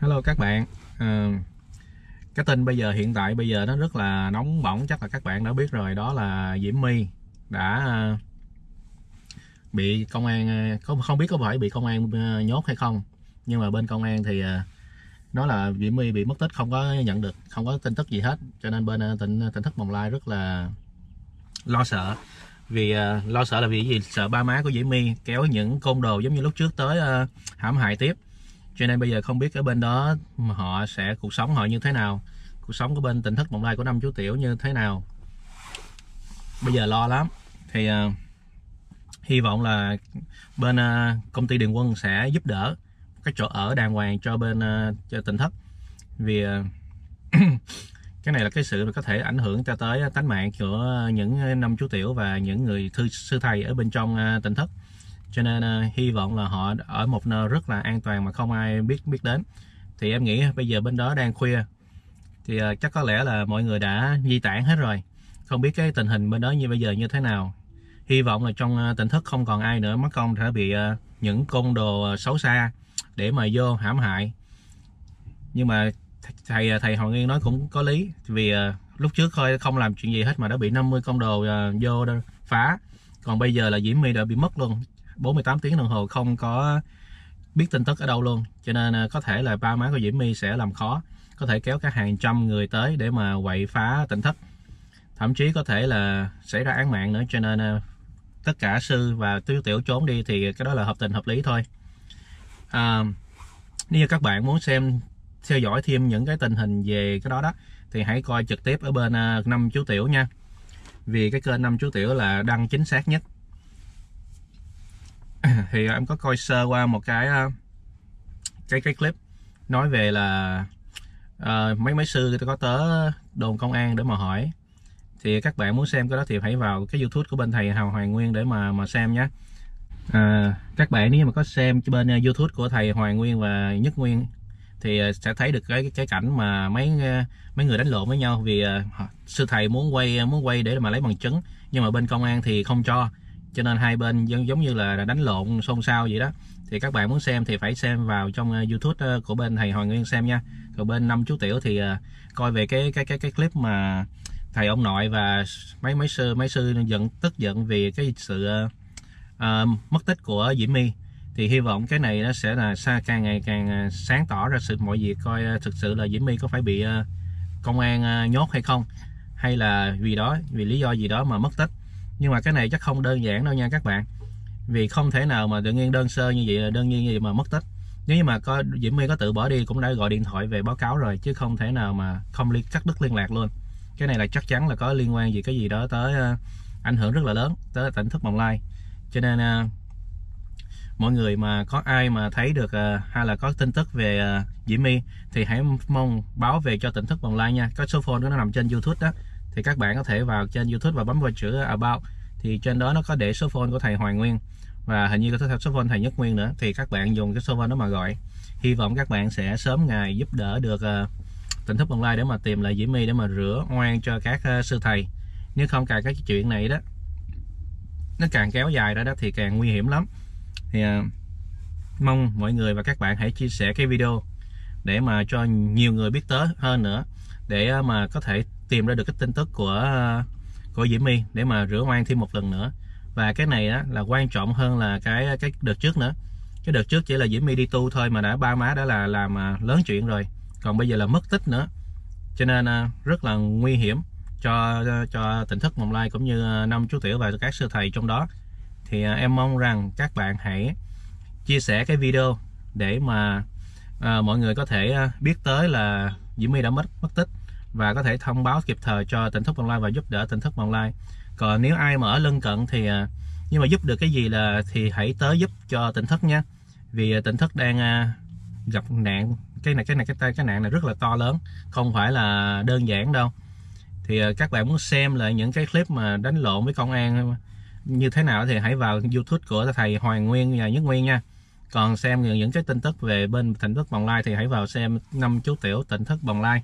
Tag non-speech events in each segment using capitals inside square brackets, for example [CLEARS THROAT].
hello các bạn à, cái tin bây giờ hiện tại bây giờ nó rất là nóng bỏng chắc là các bạn đã biết rồi đó là Diễm My đã ờ, bị công an không ờ, không biết có phải bị công an nhốt hay không nhưng mà bên công an thì nó là Diễm My bị mất tích không có nhận được không có tin tức gì hết cho nên bên tỉnh tỉnh thất Bồng Lai rất là lo sợ vì lo sợ là vì gì sợ ba má của Diễm My kéo những côn đồ giống như lúc trước tới hãm hại tiếp cho nên bây giờ không biết ở bên đó họ sẽ cuộc sống họ như thế nào cuộc sống của bên tỉnh thất bồng lai của năm chú tiểu như thế nào bây giờ lo lắm thì uh, hy vọng là bên uh, công ty Điện quân sẽ giúp đỡ cái chỗ ở đàng hoàng cho bên uh, cho tỉnh thất vì uh, [CLEARS THROAT] cái này là cái sự có thể ảnh hưởng cho tới tánh mạng của những năm chú tiểu và những người thư sư thầy ở bên trong tỉnh thất cho nên à, hy vọng là họ ở một nơi rất là an toàn mà không ai biết biết đến thì em nghĩ bây giờ bên đó đang khuya thì à, chắc có lẽ là mọi người đã di tản hết rồi không biết cái tình hình bên đó như bây giờ như thế nào hy vọng là trong ờ, tỉnh thức không còn ai nữa mất công sẽ bị những côn đồ xấu xa để mà vô hãm hại nhưng mà thầy thầy Hoàng Nguyên nói cũng có lý vì lúc trước thôi không làm chuyện gì hết mà đã bị 50 công đồ vô phá còn bây giờ là Diễm My đã bị mất luôn 48 tiếng đồng hồ không có biết tin tức ở đâu luôn cho nên à, có thể là ba má của Diễm My sẽ làm khó có thể kéo cả hàng trăm người tới để mà quậy phá tỉnh thất thậm chí có thể là xảy ra án mạng nữa cho nên à, tất cả sư và tiêu tiểu trốn đi thì cái đó là hợp tình hợp lý thôi à, nếu như các bạn muốn xem theo dõi thêm những cái tình hình về cái đó đó thì hãy coi trực tiếp ở bên à, năm chú tiểu nha vì cái kênh năm chú tiểu là đăng chính xác nhất [COUGHS] thì à, em có coi sơ qua một cái à, cái cái clip nói về là uh, mấy mấy sư có tới đồn công an để mà hỏi thì các bạn muốn xem cái đó thì hãy vào cái youtube của bên thầy Hào Hoàng Nguyên để mà mà xem nhé à, các bạn nếu mà có xem bên youtube của thầy Hoàng Nguyên và Nhất Nguyên thì sẽ thấy được cái cái cảnh mà mấy mấy người đánh lộn với nhau vì uh, sư thầy muốn quay muốn quay để mà lấy bằng chứng nhưng mà bên công an thì không cho cho nên hai bên giống như là đánh lộn xôn xao vậy đó thì các bạn muốn xem thì phải xem vào trong ờ, youtube ờ, của bên thầy hoàng nguyên xem nha còn bên năm chú tiểu thì ờ, coi về cái cái cái cái clip mà thầy ông nội và mấy mấy sư mấy sư giận tức giận vì cái sự uh, mất tích của diễm my thì hy vọng cái này nó sẽ là xa càng ngày càng sáng tỏ ra sự mọi việc coi thực sự là diễm my có phải bị công an nhốt hay không hay là vì đó vì lý do gì đó mà mất tích nhưng mà cái này chắc không đơn giản đâu nha các bạn vì không thể nào mà tự nhiên đơn sơ như vậy là đương nhiên như vậy mà mất tích nếu như mà có Diễm My có tự bỏ đi cũng đã gọi điện thoại về báo cáo rồi chứ không thể nào mà không liên cắt đứt liên lạc luôn cái này là chắc chắn là có liên quan gì cái gì đó tới uh, ảnh hưởng rất là lớn tới tỉnh Thức bồng lai cho nên uh, mọi người mà có ai mà thấy được uh, hay là có tin tức về uh, Diễm My thì hãy mong báo về cho tỉnh Thức bồng lai nha có số phone nó nằm trên YouTube đó thì các bạn có thể vào trên YouTube và bấm vào chữ About thì trên đó nó có để số phone của thầy Hoài Nguyên và hình như có số phone thầy Nhất Nguyên nữa thì các bạn dùng cái số phone đó mà gọi hy vọng các bạn sẽ sớm ngày giúp đỡ được uh, tỉnh thức online để mà tìm lại Diễm My để mà rửa ngoan cho các uh, sư thầy nếu không cài các chuyện này đó nó càng kéo dài ra đó thì càng nguy hiểm lắm thì uh, mong mọi người và các bạn hãy chia sẻ cái video để mà cho nhiều người biết tới hơn nữa để mà có thể tìm ra được cái tin tức của của Diễm My để mà rửa oan thêm một lần nữa và cái này á, là quan trọng hơn là cái cái đợt trước nữa cái đợt trước chỉ là Diễm My đi tu thôi mà đã ba má đã là làm à, lớn chuyện rồi còn bây giờ là mất tích nữa cho nên à, rất là nguy hiểm cho à, cho tỉnh thức Mồng Lai cũng như năm chú tiểu và các sư thầy trong đó thì em mong rằng các bạn hãy chia sẻ cái video để mà à, mọi người có thể biết tới là Diễm My đã mất mất tích và có thể thông báo kịp thời cho tỉnh thức online và giúp đỡ tỉnh thức online còn nếu ai mà ở lân cận thì à, nhưng mà giúp được cái gì là thì hãy tới giúp cho tỉnh thức nhé vì à, tỉnh thức đang à, gặp nạn cái này cái này cái tay cái nạn này rất là to lớn không phải là đơn giản đâu thì các bạn muốn xem lại những cái clip mà đánh lộn với công an như thế nào thì hãy vào youtube của thầy Hoàng Nguyên nhà Nhất Nguyên nha còn xem những cái tin tức về bên tỉnh thức Bồng Lai thì hãy vào xem năm chú tiểu tỉnh thức Bồng Lai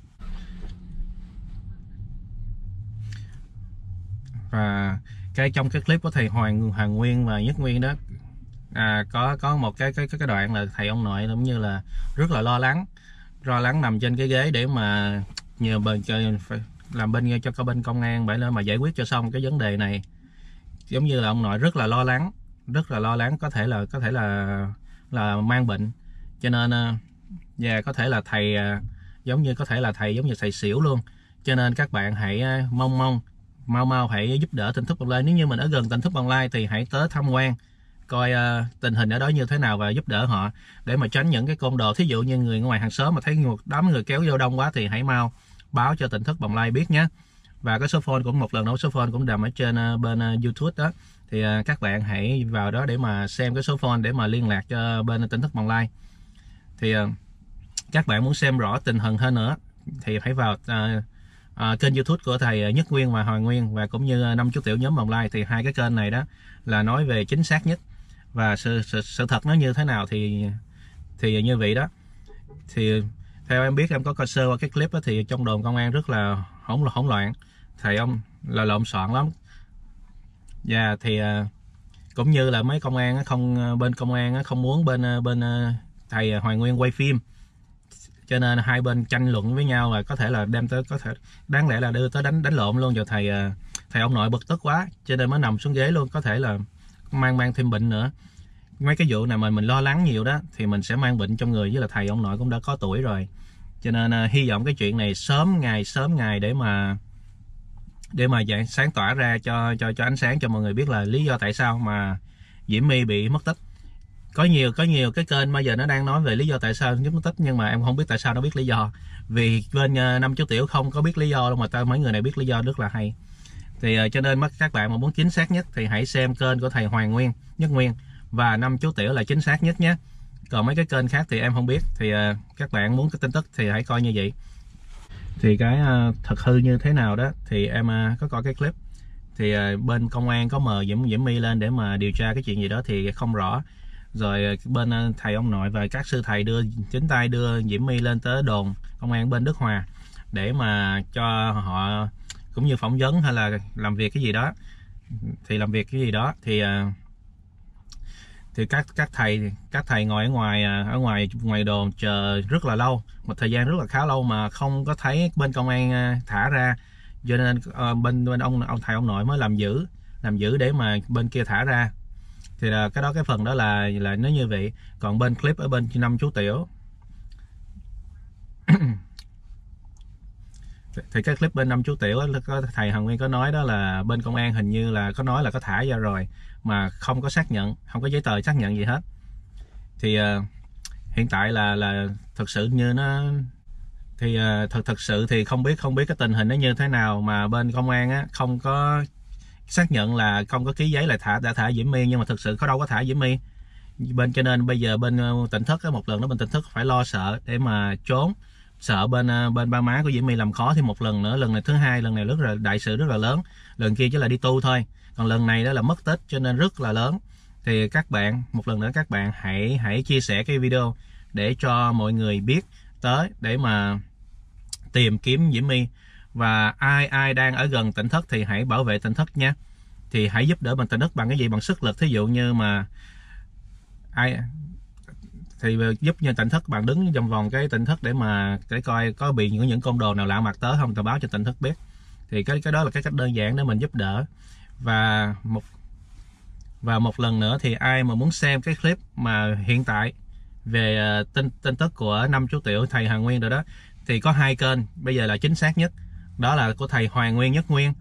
và cái trong cái clip của thầy Hoàng Hoàng Nguyên và Nhất Nguyên đó à, có có một cái cái cái đoạn là thầy ông nội giống như là rất là lo lắng lo lắng nằm trên cái ghế để mà nhờ bên chơi làm bên cho có bên công an bởi lên mà giải quyết cho xong cái vấn đề này giống như là ông nội rất là lo lắng rất là lo lắng có thể là có thể là là mang bệnh cho nên à, và yeah, có thể là thầy à, giống như có thể là thầy giống như thầy xỉu luôn cho nên các bạn hãy à, mong mong mau mau hãy giúp đỡ tỉnh thức online nếu như mình ở gần tỉnh thức online thì hãy tới tham quan coi uh, tình hình ở đó như thế nào và giúp đỡ họ để mà tránh những cái côn đồ thí dụ như người ngoài hàng xóm mà thấy một đám người kéo vô đông quá thì hãy mau báo cho tỉnh thức bằng like biết nhé và cái số phone cũng một lần nữa số phone cũng nằm ở trên uh, bên uh, youtube đó thì uh, các bạn hãy vào đó để mà xem cái số phone để mà liên lạc cho bên tỉnh thức bằng like thì uh, các bạn muốn xem rõ tình hình hơn nữa thì hãy vào uh, à, kênh youtube của thầy Nhất Nguyên và Hoàng Nguyên và cũng như năm chú tiểu nhóm Bồng Lai thì hai cái kênh này đó là nói về chính xác nhất và sự, sự, sự thật nó như thế nào thì thì như vậy đó thì theo em biết em có coi sơ qua cái clip đó, thì trong đồn công an rất là hỗn hỗn loạn thầy ông là lộn xộn lắm và yeah, thì à, cũng như là mấy công an không bên công an không muốn bên bên à, thầy Hoàng Nguyên quay phim cho nên hai bên tranh luận với nhau và có thể là đem tới có thể đáng lẽ là đưa tới đánh đánh lộn luôn rồi thầy à, thầy ông nội bực tức quá cho nên mới nằm xuống ghế luôn có thể là mang mang thêm bệnh nữa mấy cái vụ này mà mình lo lắng nhiều đó thì mình sẽ mang bệnh trong người với là thầy ông nội cũng đã có tuổi rồi cho nên à, hy vọng cái chuyện này sớm ngày sớm ngày để mà để mà dạng sáng tỏa ra cho cho cho ánh sáng cho mọi người biết là lý do tại sao mà Diễm My bị mất tích có nhiều có nhiều cái kênh bây giờ nó đang nói về lý do tại sao giúp nó thích nhưng mà em không biết tại sao nó biết lý do vì bên ờ, năm chú tiểu không có biết lý do đâu mà ta mấy người này biết lý do rất là hay thì ờ, cho nên các bạn mà muốn chính xác nhất thì hãy xem kênh của thầy Hoàng Nguyên Nhất Nguyên và năm chú tiểu là chính xác nhất nhé còn mấy cái kênh khác thì em không biết thì ờ, các bạn muốn cái tin tức thì hãy coi như vậy thì cái thật hư như thế nào đó thì em có coi cái clip thì bên công an có mời Diễm Diễm My lên để mà điều tra cái chuyện gì đó thì không rõ rồi ờ, bên ờ, thầy ông nội và các sư thầy đưa chính tay đưa Diễm My lên tới đồn công an bên Đức Hòa để mà cho họ cũng như phỏng vấn hay là làm việc cái gì đó thì làm việc cái gì đó thì ờ, thì các các thầy các thầy ngồi ở ngoài ở ngoài ngoài đồn chờ rất là lâu một thời gian rất là khá lâu mà không có thấy bên công an thả ra cho nên bên bên ông ông thầy ông nội mới làm giữ làm giữ để mà bên kia thả ra thì là cái đó cái phần đó là là nó như vậy còn bên clip ở bên năm chú tiểu thì cái clip bên năm chú tiểu đó, có thầy Hằng Nguyên có nói đó là bên công an hình như là có nói là có thả ra rồi mà không có xác nhận không có giấy tờ xác nhận gì hết thì uh, hiện tại là là thật sự như nó thì uh, thật thật sự thì không biết không biết cái tình hình nó như thế nào mà bên công an á không có xác nhận là không có ký giấy là thả đã thả Diễm My nhưng mà thực sự có đâu có thả Diễm My bên cho nên bây giờ bên ờ, tỉnh thức một lần đó bên tỉnh thức phải lo sợ để mà trốn sợ bên ờ, bên ba má của Diễm My làm khó thêm một lần nữa lần này thứ hai lần này rất là đại sự rất là lớn lần kia chỉ là đi tu thôi còn lần này đó là mất tích cho nên rất là lớn thì các bạn một lần nữa các bạn hãy hãy chia sẻ cái video để cho mọi người biết tới để mà tìm kiếm Diễm My và ai ai đang ở gần tỉnh thất thì hãy bảo vệ tỉnh thất nha thì hãy giúp đỡ mình tỉnh thất bằng cái gì bằng sức lực thí dụ như mà ai thì giúp như tỉnh thất bạn đứng vòng vòng cái tỉnh thất để mà để coi có bị những những côn đồ nào lạ mặt tới không tôi báo cho tỉnh thất biết thì cái cái đó là cái cách đơn giản để mình giúp đỡ và một và một lần nữa thì ai mà muốn xem cái clip mà hiện tại về ờ, tin tin tức của năm chú tiểu thầy Hà Nguyên rồi đó thì có hai kênh bây giờ là chính xác nhất đó là của thầy Hoàng Nguyên Nhất Nguyên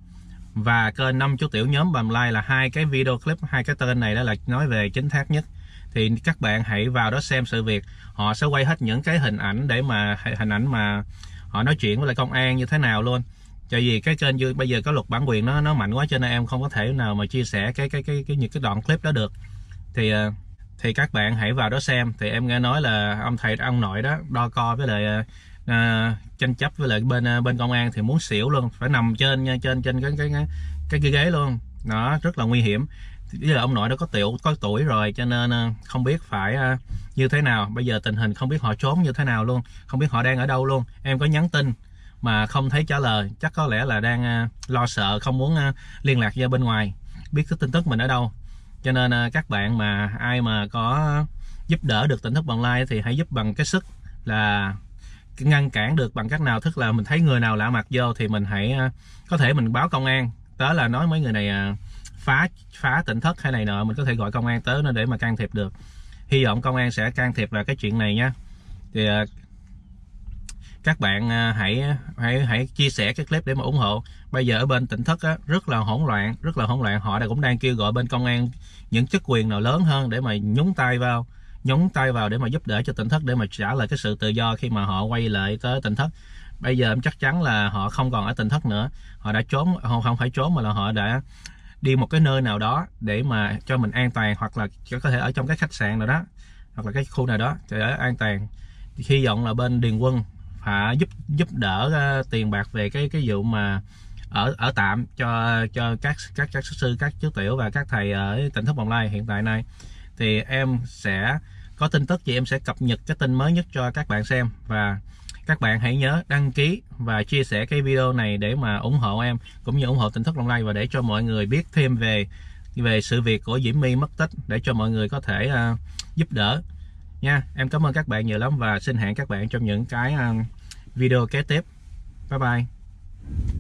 và kênh năm chú tiểu nhóm Bàm like là hai cái video clip hai cái tên này đó là nói về chính thác nhất thì các bạn hãy vào đó xem sự việc họ sẽ quay hết những cái hình ảnh để mà hình ảnh mà họ nói chuyện với lại công an như thế nào luôn tại vì cái kênh như bây giờ có luật bản quyền nó nó mạnh quá cho nên em không có thể nào mà chia sẻ cái cái cái, cái những cái đoạn clip đó được thì ờ, thì các bạn hãy vào đó xem thì em nghe nói là ông thầy ông nội đó đo co với lại ờ, à, tranh chấp với lại bên à, bên công an thì muốn xỉu luôn phải nằm trên trên trên cái cái cái, cái, ghế luôn nó rất là nguy hiểm với là ông nội nó có tiểu có tuổi rồi cho nên à, không biết phải à, như thế nào bây giờ tình hình không biết họ trốn như thế nào luôn không biết họ đang ở đâu luôn em có nhắn tin mà không thấy trả lời chắc có lẽ là đang lo sợ không muốn liên lạc ra bên ngoài biết cái tin tức mình ở đâu cho nên các bạn mà ai mà có giúp đỡ được tỉnh thức bằng like thì hãy giúp bằng cái sức là ngăn cản được bằng cách nào tức là mình thấy người nào lạ mặt vô thì mình hãy à, có thể mình báo công an tới là nói mấy người này à, phá phá tỉnh thất hay này nọ mình có thể gọi công an tới nó để mà can thiệp được hy vọng công an sẽ can thiệp vào cái chuyện này nhé. thì à, các bạn hãy hãy hãy chia sẻ cái clip để mà ủng hộ bây giờ ở bên tỉnh thất á, rất là hỗn loạn rất là hỗn loạn họ đã cũng đang kêu gọi bên công an những chức quyền nào lớn hơn để mà nhúng tay vào nhúng tay vào để mà giúp đỡ cho tỉnh thất để mà trả lại cái sự tự do khi mà họ quay lại tới tỉnh thất bây giờ em chắc chắn là họ không còn ở tỉnh thất nữa họ đã trốn họ không phải trốn mà là họ đã đi một cái nơi nào đó để mà cho mình an toàn hoặc là có thể ở trong cái khách sạn nào đó hoặc là cái khu nào đó để ở an toàn hy vọng là bên điền quân phải giúp giúp đỡ uh, tiền bạc về cái cái vụ mà ở ở tạm cho cho các các các sư các chú tiểu và các thầy ở tỉnh thất bồng lai hiện tại này thì em sẽ có tin tức thì em sẽ cập nhật cái tin mới nhất cho các bạn xem và các bạn hãy nhớ đăng ký và chia sẻ cái video này để mà ủng hộ em cũng như ủng hộ tin thức long lay và để cho mọi người biết thêm về về sự việc của diễm my mất tích để cho mọi người có thể uh, giúp đỡ nha em cảm ơn các bạn nhiều lắm và xin hẹn các bạn trong những cái uh, video kế tiếp bye bye